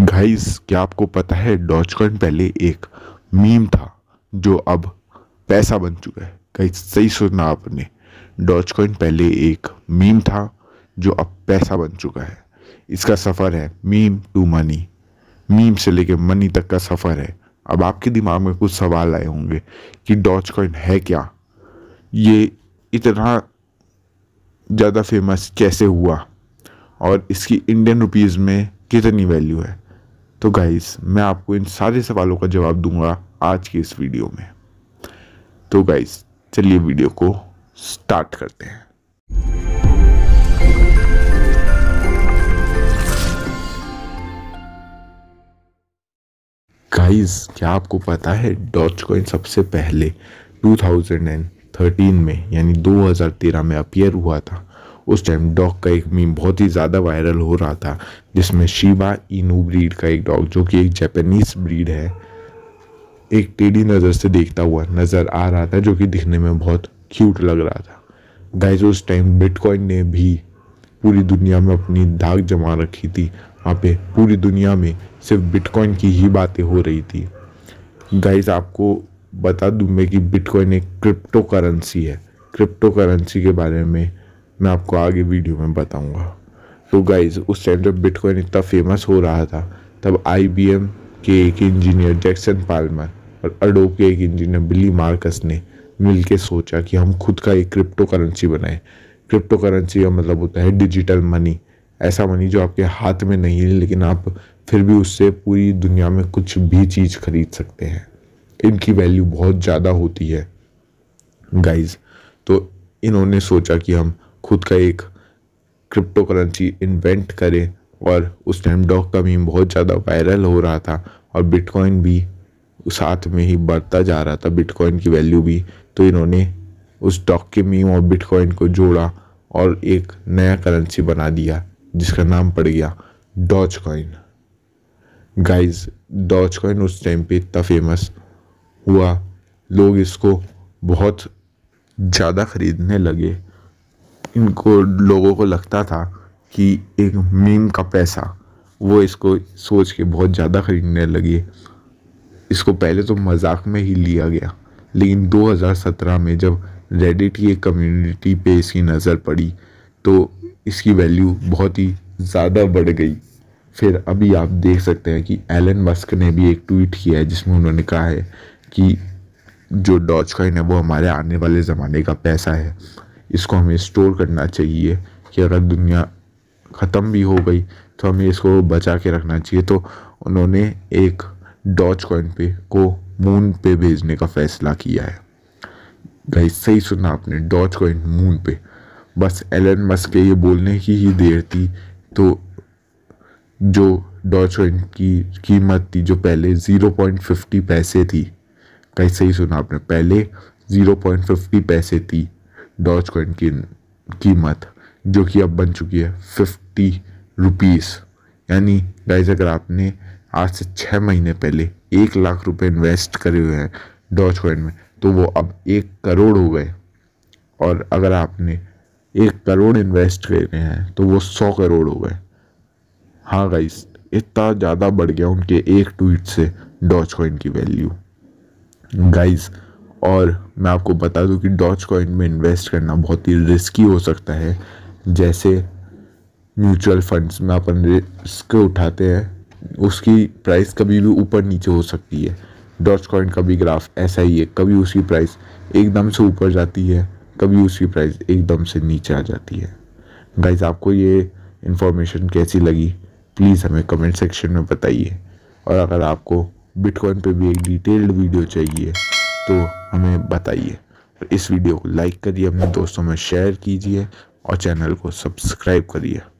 guys क्या आपको पता है कॉइन पहले एक मीम था जो अब पैसा बन चुका है गाइस सही सुना आपने कॉइन पहले एक मीम था जो अब पैसा बन चुका है इसका सफ़र है मीम टू मनी मीम से लेके मनी तक का सफ़र है अब आपके दिमाग में कुछ सवाल आए होंगे कि डॉच कॉइन है क्या ये इतना ज़्यादा फेमस कैसे हुआ और इसकी इंडियन रुपीज़ में कितनी वैल्यू है तो गाइस मैं आपको इन सारे सवालों का जवाब दूंगा आज के इस वीडियो में तो गाइस चलिए वीडियो को स्टार्ट करते हैं गाइस क्या आपको पता है डॉच कॉइन सबसे पहले 2013 में यानी 2013 में अपियर हुआ था उस टाइम डॉग का एक मीम बहुत ही ज़्यादा वायरल हो रहा था जिसमें शिवा इनू ब्रीड का एक डॉग जो कि एक जैपनीज ब्रीड है एक टेढ़ी नज़र से देखता हुआ नज़र आ रहा था जो कि दिखने में बहुत क्यूट लग रहा था गाइस उस टाइम बिटकॉइन ने भी पूरी दुनिया में अपनी धाक जमा रखी थी वहाँ पे पूरी दुनिया में सिर्फ बिटकॉइन की ही बातें हो रही थी गाइस आपको बता दूँ मैं कि बिटकॉइन एक क्रिप्टो करेंसी है क्रिप्टो करेंसी के बारे में मैं आपको आगे वीडियो में बताऊँगा तो गाइज उस टाइम जब बिटकॉइन इतना फेमस हो रहा था तब आई के एक इंजीनियर जैक्सन पालमर और अडोब के एक इंजीनियर बिली मार्कस ने मिल सोचा कि हम खुद का एक क्रिप्टो करेंसी बनाएं क्रिप्टो करेंसी का मतलब होता है डिजिटल मनी ऐसा मनी जो आपके हाथ में नहीं है लेकिन आप फिर भी उससे पूरी दुनिया में कुछ भी चीज़ खरीद सकते हैं इनकी वैल्यू बहुत ज़्यादा होती है गाइज तो इन्होंने सोचा कि हम खुद का एक क्रिप्टो करेंसी इन्वेंट करे और उस टाइम डॉग का मीम बहुत ज़्यादा वायरल हो रहा था और बिटकॉइन भी साथ में ही बढ़ता जा रहा था बिटकॉइन की वैल्यू भी तो इन्होंने उस डॉग के मीम और बिटकॉइन को जोड़ा और एक नया करेंसी बना दिया जिसका नाम पड़ गया Dogecoin guys Dogecoin उस टाइम पे इतना फेमस हुआ लोग इसको बहुत ज़्यादा ख़रीदने लगे इनको लोगों को लगता था कि एक मीम का पैसा वो इसको सोच के बहुत ज़्यादा खरीदने लगे इसको पहले तो मजाक में ही लिया गया लेकिन 2017 में जब रेडिट की एक कम्युनिटी पे इसकी नज़र पड़ी तो इसकी वैल्यू बहुत ही ज़्यादा बढ़ गई फिर अभी आप देख सकते हैं कि एलन मस्क ने भी एक ट्वीट किया है जिसमें उन्होंने कहा है कि जो डॉच कॉइन है वो हमारे आने वाले ज़माने का पैसा है इसको हमें स्टोर करना चाहिए कि अगर दुनिया ख़त्म भी हो गई तो हमें इसको बचा के रखना चाहिए तो उन्होंने एक डॉच कॉइन पे को मून पे भेजने का फैसला किया है गई सही सुना आपने डॉच कॉइन मून पे बस एलन मस्क के ये बोलने की ही देर थी तो जो डॉच कॉइन की कीमत थी जो पहले ज़ीरो पॉइंट फिफ्टी पैसे थी कहीं सही सुना आपने पहले ज़ीरो पॉइंट फिफ्टी पैसे थी डॉज कॉइन की कीमत जो कि अब बन चुकी है फिफ्टी रुपीज़ यानी गाइज अगर आपने आज से छः महीने पहले एक लाख रुपए इन्वेस्ट करे हुए हैं डॉज कॉइन में तो वो अब एक करोड़ हो गए और अगर आपने एक करोड़ इन्वेस्ट करे हैं तो वो सौ करोड़ हो गए हाँ गाइस इतना ज़्यादा बढ़ गया उनके एक ट्वीट से डॉज कॉइन की वैल्यू गाइज और मैं आपको बता दूं कि डॉच कॉइन में इन्वेस्ट करना बहुत ही रिस्की हो सकता है जैसे म्यूचुअल फंड्स में अपन रिस्क उठाते हैं उसकी प्राइस कभी भी ऊपर नीचे हो सकती है डॉच कॉइन का भी ग्राफ ऐसा ही है कभी उसकी प्राइस एकदम से ऊपर जाती है कभी उसकी प्राइस एकदम से नीचे आ जाती है गाइज आपको ये इन्फॉर्मेशन कैसी लगी प्लीज़ हमें कमेंट सेक्शन में बताइए और अगर आपको बिटकॉइन पे भी एक डिटेल्ड वीडियो चाहिए तो हमें बताइए तो इस वीडियो को लाइक करिए अपने दोस्तों में शेयर कीजिए और चैनल को सब्सक्राइब करिए